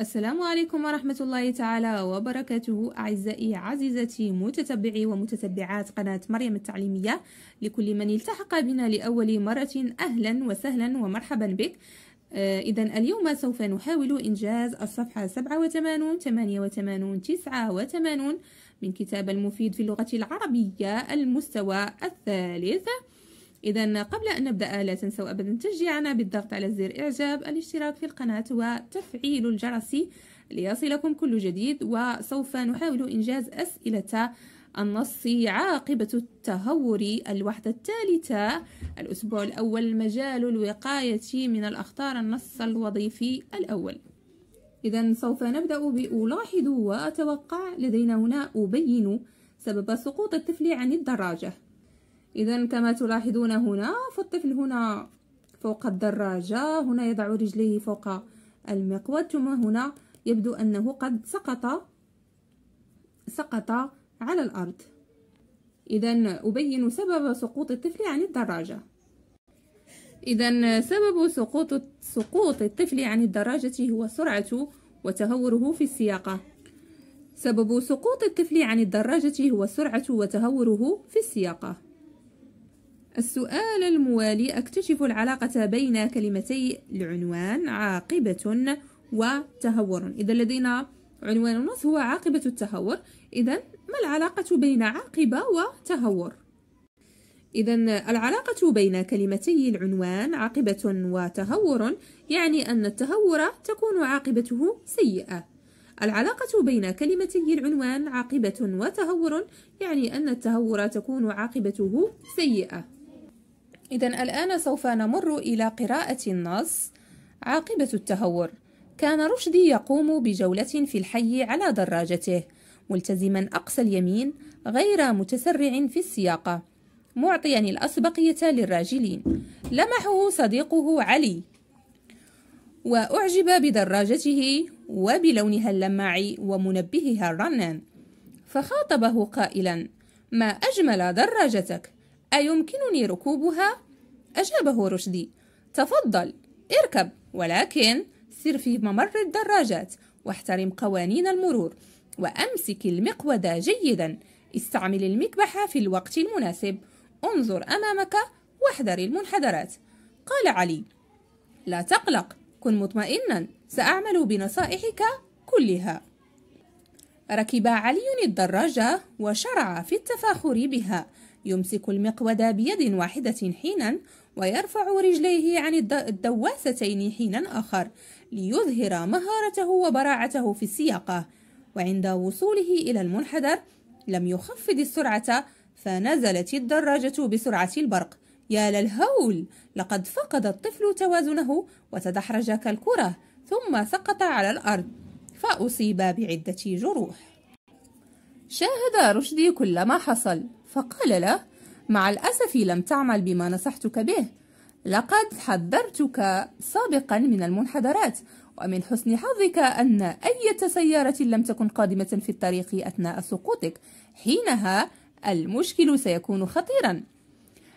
السلام عليكم ورحمة الله تعالى وبركاته أعزائي عزيزتي متتبعي ومتتبعات قناة مريم التعليمية لكل من التحق بنا لأول مرة أهلا وسهلا ومرحبا بك آه، إذا اليوم سوف نحاول إنجاز الصفحة 87 88 89 من كتاب المفيد في اللغة العربية المستوى الثالث إذا قبل أن نبدأ لا تنسوا أبدا تشجيعنا بالضغط على زر إعجاب الاشتراك في القناة وتفعيل الجرس ليصلكم كل جديد وسوف نحاول إنجاز أسئلة النص عاقبة التهور الوحدة الثالثة الأسبوع الأول مجال الوقاية من الأخطار النص الوظيفي الأول إذا سوف نبدأ بألاحظ وأتوقع لدينا هنا أبين سبب سقوط الطفل عن الدراجة إذا كما تلاحظون هنا فالطفل هنا فوق الدراجة هنا يضع رجليه فوق المقود ثم هنا يبدو أنه قد سقط سقط على الأرض إذا أبين سبب سقوط الطفل عن الدراجة إذا سبب سقوط سقوط الطفل عن الدراجة هو سرعة وتهوره في السياقة سبب سقوط الطفل عن الدراجة هو سرعة وتهوره في السياقة السؤال الموالي أكتشف العلاقة بين كلمتي العنوان عاقبة وتهور إذا لدينا عنوان النص هو عاقبة التهور إذا ما العلاقة بين عاقبة وتهور؟ إذا العلاقة بين كلمتي العنوان عاقبة وتهور يعني أن التهور تكون عاقبته سيئة العلاقة بين كلمتي العنوان عاقبة وتهور يعني أن التهور تكون عاقبته سيئة إذا الآن سوف نمر إلى قراءة النص عاقبة التهور كان رشدي يقوم بجولة في الحي على دراجته ملتزما أقصى اليمين غير متسرع في السياقة معطيا الأسبقية للراجلين لمحه صديقه علي وأعجب بدراجته وبلونها اللماع ومنبهها الرنان فخاطبه قائلا ما أجمل دراجتك أيمكنني ركوبها؟ أجابه رشدي تفضل اركب ولكن سر في ممر الدراجات واحترم قوانين المرور وأمسك المقود جيدا استعمل المكبح في الوقت المناسب انظر أمامك واحذر المنحدرات قال علي لا تقلق كن مطمئنا سأعمل بنصائحك كلها ركب علي الدراجة وشرع في التفاخر بها يمسك المقود بيد واحدة حينا ويرفع رجليه عن الدواستين حين آخر ليظهر مهارته وبراعته في السياقة وعند وصوله إلى المنحدر لم يخفض السرعة فنزلت الدراجة بسرعة البرق يا للهول لقد فقد الطفل توازنه وتدحرج كالكرة ثم سقط على الأرض فأصيب بعدة جروح شاهد رشدي كل ما حصل فقال له مع الأسف لم تعمل بما نصحتك به لقد حذرتك سابقا من المنحدرات ومن حسن حظك أن أي سيارة لم تكن قادمة في الطريق أثناء سقوطك حينها المشكل سيكون خطيرا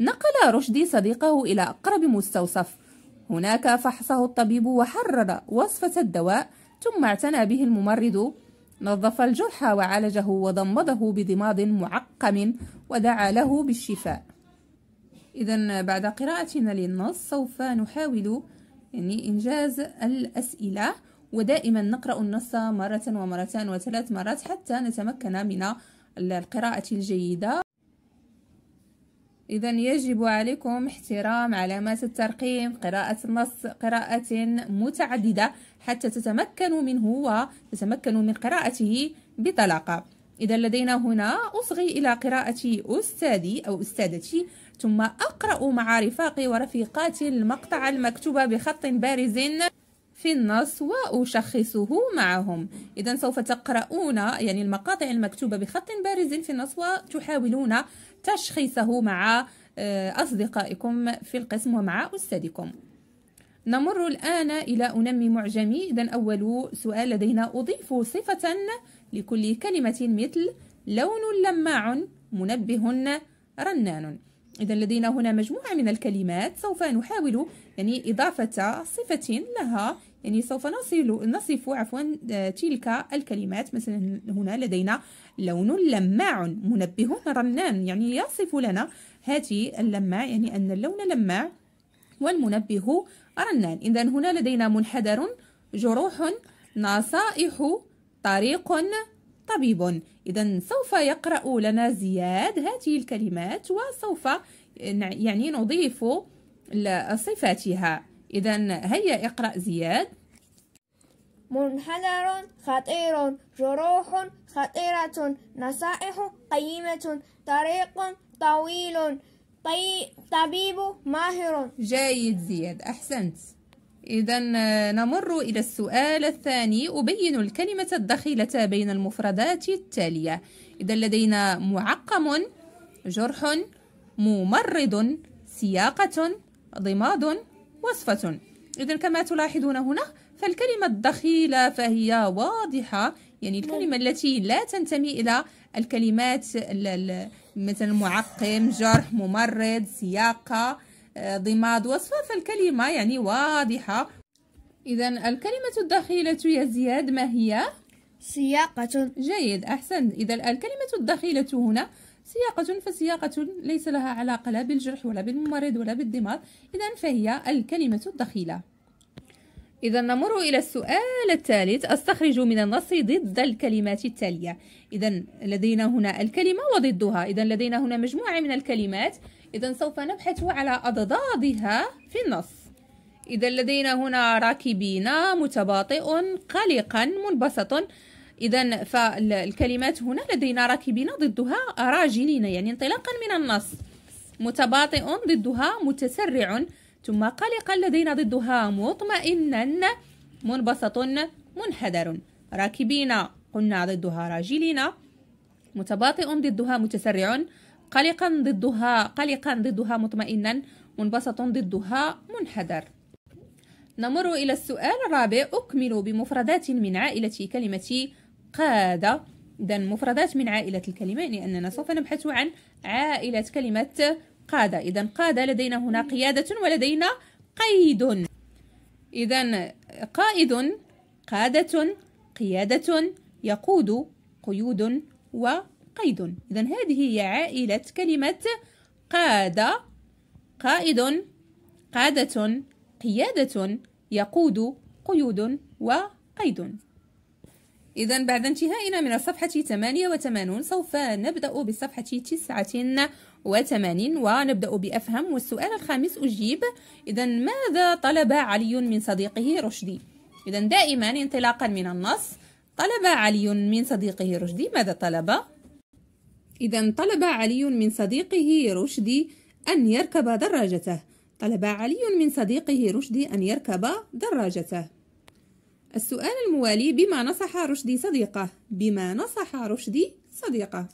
نقل رشدي صديقه إلى أقرب مستوصف هناك فحصه الطبيب وحرر وصفة الدواء ثم اعتنى به الممرض نظف الجرح وعالجه وضمده بضماد معقم ودعا له بالشفاء إذا بعد قراءتنا للنص سوف نحاول يعني إنجاز الأسئلة ودائما نقرأ النص مرة ومرتان وثلاث مرات حتى نتمكن من القراءة الجيدة إذا يجب عليكم احترام علامات الترقيم قراءة النص قراءة متعددة حتى تتمكنوا منه وتتمكنوا من قراءته بطلاقة إذا لدينا هنا أصغي إلى قراءة أستاذي أو أستاذتي ثم أقرأ مع رفاقي ورفيقاتي المقطع المكتوب بخط بارز في النص وأشخصه معهم إذا سوف تقرؤون يعني المقاطع المكتوبة بخط بارز في النص وتحاولون تشخيصه مع آه، أصدقائكم في القسم ومع أستاذكم نمر الآن إلى أنمي معجمي إذا أول سؤال لدينا أضيف صفة لكل كلمة مثل لون لماع منبه رنان إذا لدينا هنا مجموعة من الكلمات سوف نحاول يعني إضافة صفة لها يعني سوف نصل نصف عفوا آه، تلك الكلمات مثلا هنا لدينا لون لماع منبه رنان يعني يصف لنا هذه اللماع يعني أن اللون لماع والمنبه رنان إذا هنا لدينا منحدر جروح نصائح طريق طبيب إذا سوف يقرأ لنا زياد هذه الكلمات وسوف يعني نضيف صفاتها إذا هيا اقرأ زياد منحدر خطير جروح خطيرة نصائح قيمة طريق طويل طي... طبيب ماهر جيد زياد أحسنت إذا نمر إلى السؤال الثاني أبين الكلمة الدخيلة بين المفردات التالية إذا لدينا معقم جرح ممرض سياقة ضماد وصفة إذا كما تلاحظون هنا فالكلمة الدخيلة فهي واضحة يعني الكلمة نعم. التي لا تنتمي إلى الكلمات مثلا معقم جرح ممرض سياقة آه، ضماد وصفة فالكلمة يعني واضحة إذا الكلمة الدخيلة يا زياد ما هي؟ سياقة جيد أحسن إذا الكلمة الدخيلة هنا سياقة فسياقة ليس لها علاقة لا بالجرح ولا بالممرض ولا بالدماغ إذا فهي الكلمة الدخيلة إذا نمر إلى السؤال الثالث أستخرج من النص ضد الكلمات التالية إذا لدينا هنا الكلمة وضدها إذا لدينا هنا مجموعة من الكلمات إذا سوف نبحث على أضدادها في النص إذا لدينا هنا راكبين متباطئ قلقا منبسط اذا فالكلمات هنا لدينا راكبين ضدها راجلين يعني انطلاقا من النص متباطئ ضدها متسرع ثم قلقا لدينا ضدها مطمئنا منبسط منحدر راكبين قلنا ضدها راجلين متباطئ ضدها متسرع قلقا ضدها قلقا ضدها مطمئنا منبسط ضدها منحدر نمر إلى السؤال الرابع أكمل بمفردات من عائلة كلمة قاد إذا مفردات من عائلة الكلمة يعني أننا سوف نبحث عن عائلة كلمة قاد إذا قاد لدينا هنا قيادة ولدينا قيد إذا قائد قادة قيادة يقود قيود وقيد إذا هذه هي عائلة كلمة قادة قائد قادة قيادة يقود قيود وقيد إذا بعد انتهائنا من الصفحة 88 سوف نبدأ بالصفحة 89 ونبدأ بأفهم والسؤال الخامس أجيب إذا ماذا طلب علي من صديقه رشدي؟ إذا دائما انطلاقا من النص طلب علي من صديقه رشدي ماذا طلب؟ إذا طلب علي من صديقه رشدي أن يركب دراجته طلب علي من صديقه رشدي أن يركب دراجته السؤال الموالي بما نصح رشدي صديقه بما نصح رشدي صديقه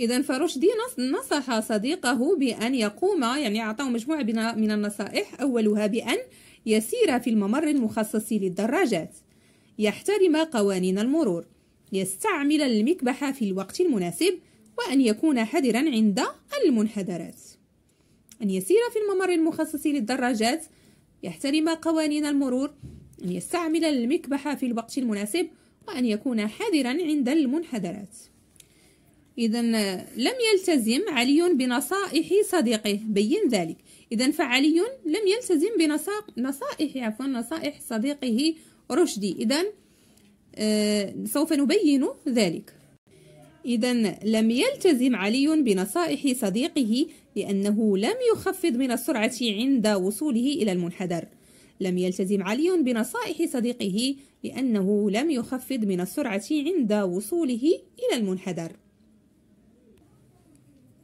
إذا فرشدي نصح صديقه بأن يقوم يعني أعطاه مجموعة من النصائح أولها بأن يسير في الممر المخصص للدراجات يحترم قوانين المرور يستعمل المكبح في الوقت المناسب وأن يكون حذرا عند المنحدرات أن يسير في الممر المخصص للدراجات يحترم قوانين المرور أن يستعمل المكبح في الوقت المناسب وأن يكون حذرا عند المنحدرات إذا لم يلتزم علي بنصائح صديقه بين ذلك إذا فعلي لم يلتزم بنصائح عفوا نصائح صديقه رشدي إذا آه، سوف نبين ذلك إذا لم يلتزم علي بنصائح صديقه لأنه لم يخفض من السرعة عند وصوله إلى المنحدر لم يلتزم علي بنصائح صديقه لأنه لم يخفض من السرعة عند وصوله إلى المنحدر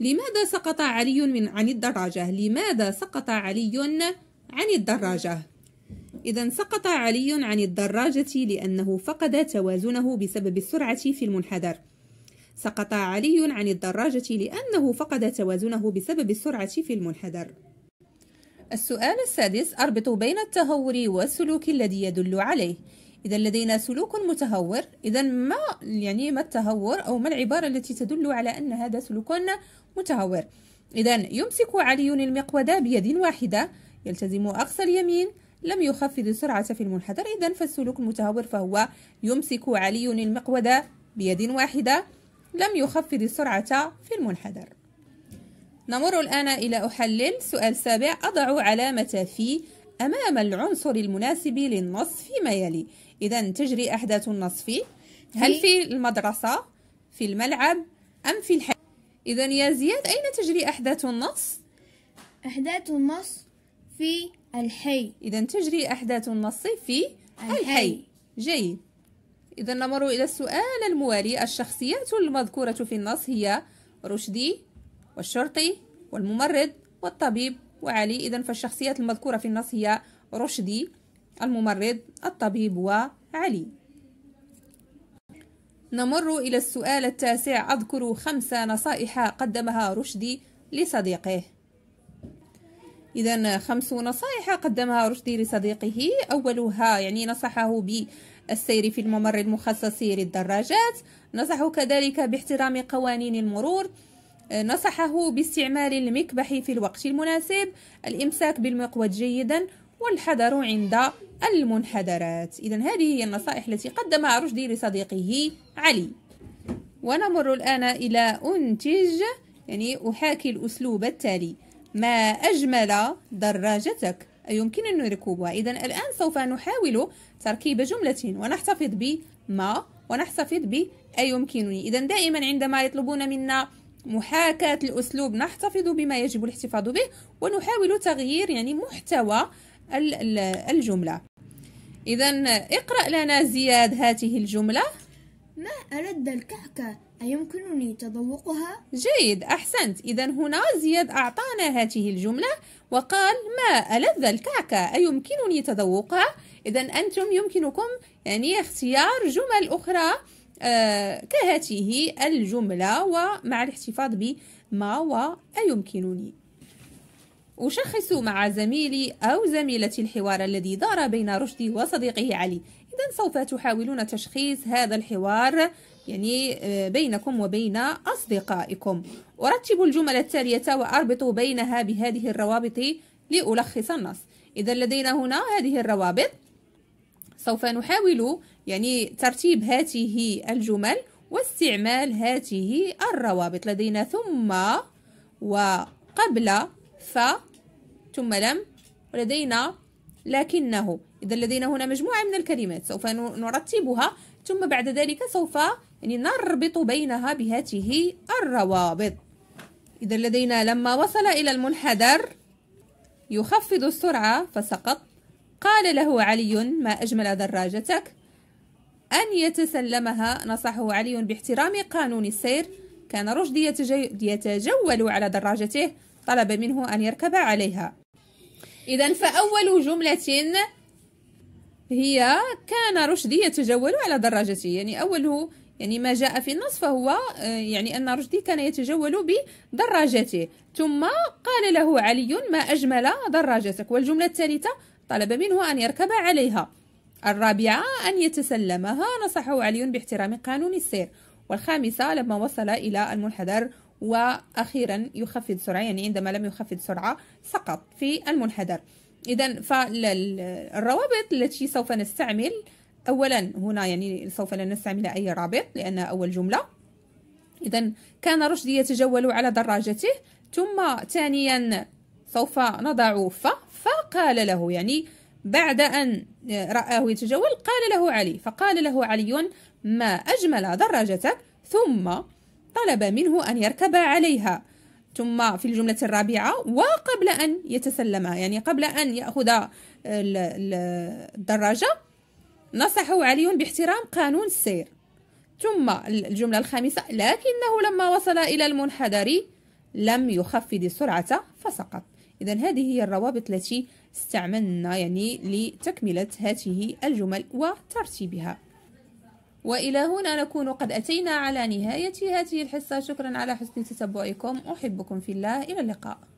لماذا سقط علي من عن الدراجة؟ لماذا سقط علي عن الدراجة؟ إذا سقط علي عن الدراجة لأنه فقد توازنه بسبب السرعة في المنحدر سقط علي عن الدراجة لأنه فقد توازنه بسبب السرعة في المنحدر السؤال السادس أربط بين التهور والسلوك الذي يدل عليه إذا لدينا سلوك متهور إذا ما يعني ما التهور أو ما العبارة التي تدل على أن هذا سلوك متهور إذا يمسك علي المقود بيد واحدة يلتزم أقصى اليمين لم يخفض السرعة في المنحدر إذا فالسلوك المتهور فهو يمسك علي المقود بيد واحدة لم يخفض السرعة في المنحدر نمر الآن إلى أحلل سؤال سابع أضع علامة في أمام العنصر المناسب للنص فيما يلي إذا تجري أحداث النص في هل في المدرسة في الملعب أم في الحي إذا يا زياد أين تجري أحداث النص أحداث النص في الحي إذا تجري أحداث النص في الحي, الحي. جيد إذا نمر إلى السؤال الموالي الشخصيات المذكورة في النص هي رشدي والشرطي والممرض والطبيب وعلي إذا فالشخصيات المذكورة في النص هي رشدي الممرض الطبيب وعلي نمر إلى السؤال التاسع أذكر خمس نصائح قدمها رشدي لصديقه إذا خمس نصائح قدمها رشدي لصديقه أولها يعني نصحه بالسير في الممر المخصص للدراجات نصحه كذلك باحترام قوانين المرور نصحه باستعمال المكبح في الوقت المناسب الإمساك بالمقود جيدا والحذر عند المنحدرات إذا هذه هي النصائح التي قدمها رشدي لصديقه علي ونمر الآن إلى أنتج يعني أحاكي الأسلوب التالي ما أجمل دراجتك أن ركوبها إذا الآن سوف نحاول تركيب جملة ونحتفظ بما ونحتفظ بأيمكنني إذا دائما عندما يطلبون منا محاكاة الأسلوب نحتفظ بما يجب الاحتفاظ به ونحاول تغيير يعني محتوى الجملة إذا اقرأ لنا زياد هذه الجملة ما ألد الكعكة أيمكنني تذوقها؟ جيد أحسنت إذا هنا زياد أعطانا هذه الجملة وقال ما ألذ الكعكة أيمكنني تذوقها؟ إذا أنتم يمكنكم يعني اختيار جمل أخرى آه، كهاته الجملة ومع الاحتفاظ بما وأيمكنني أشخص مع زميلي أو زميلتي الحوار الذي دار بين رشدي وصديقه علي إذا سوف تحاولون تشخيص هذا الحوار يعني آه، بينكم وبين أصدقائكم أرتب الجمل التالية وأربط بينها بهذه الروابط لألخص النص إذا لدينا هنا هذه الروابط سوف نحاول يعني ترتيب هاته الجمل واستعمال هاته الروابط لدينا ثم وقبل ف ثم لم ولدينا لكنه إذا لدينا هنا مجموعة من الكلمات سوف نرتبها ثم بعد ذلك سوف يعني نربط بينها بهاته الروابط إذا لدينا لما وصل إلى المنحدر يخفض السرعة فسقط قال له علي ما أجمل دراجتك أن يتسلمها نصحه علي باحترام قانون السير كان رشدي يتجول على دراجته طلب منه أن يركب عليها إذا فأول جملة هي كان رشدي يتجول على دراجته يعني أوله يعني ما جاء في النص فهو آه، يعني أن رشدي كان يتجول بدراجته ثم قال له علي ما أجمل دراجتك والجملة الثالثة طلب منه أن يركب عليها الرابعة أن يتسلمها نصحه علي باحترام قانون السير والخامسة لما وصل إلى المنحدر وأخيرا يخفض سرعة يعني عندما لم يخفض سرعة سقط في المنحدر إذا فالروابط التي سوف نستعمل أولا هنا يعني سوف لن نستعمل أي رابط لأن أول جملة إذا كان رشدي يتجول على دراجته ثم ثانيا سوف نضع ف ف قال له يعني بعد أن رآه يتجول قال له علي فقال له علي ما أجمل دراجتك ثم طلب منه أن يركب عليها ثم في الجملة الرابعة وقبل أن يتسلم يعني قبل أن يأخذ الدراجة نصحه علي باحترام قانون السير ثم الجملة الخامسة لكنه لما وصل إلى المنحدر لم يخفض السرعة فسقط إذا هذه هي الروابط التي استعملنا يعني لتكملة هذه الجمل وترتيبها وإلى هنا نكون قد أتينا على نهاية هذه الحصة شكرا على حسن تتبعكم أحبكم في الله إلى اللقاء